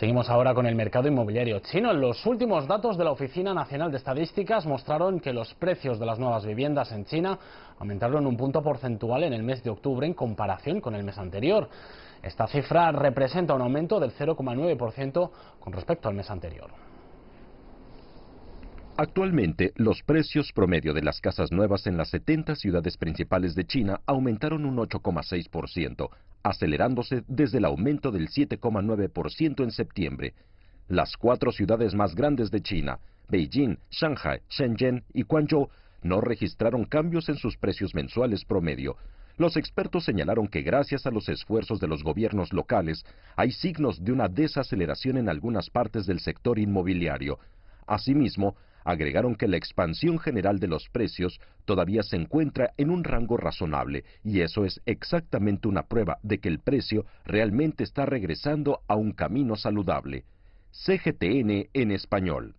Seguimos ahora con el mercado inmobiliario chino. Los últimos datos de la Oficina Nacional de Estadísticas mostraron que los precios de las nuevas viviendas en China aumentaron un punto porcentual en el mes de octubre en comparación con el mes anterior. Esta cifra representa un aumento del 0,9% con respecto al mes anterior. Actualmente, los precios promedio de las casas nuevas en las 70 ciudades principales de China aumentaron un 8,6%, acelerándose desde el aumento del 7,9% en septiembre. Las cuatro ciudades más grandes de China, Beijing, Shanghai, Shenzhen y Guangzhou, no registraron cambios en sus precios mensuales promedio. Los expertos señalaron que gracias a los esfuerzos de los gobiernos locales, hay signos de una desaceleración en algunas partes del sector inmobiliario. Asimismo, Agregaron que la expansión general de los precios todavía se encuentra en un rango razonable y eso es exactamente una prueba de que el precio realmente está regresando a un camino saludable. CGTN en español.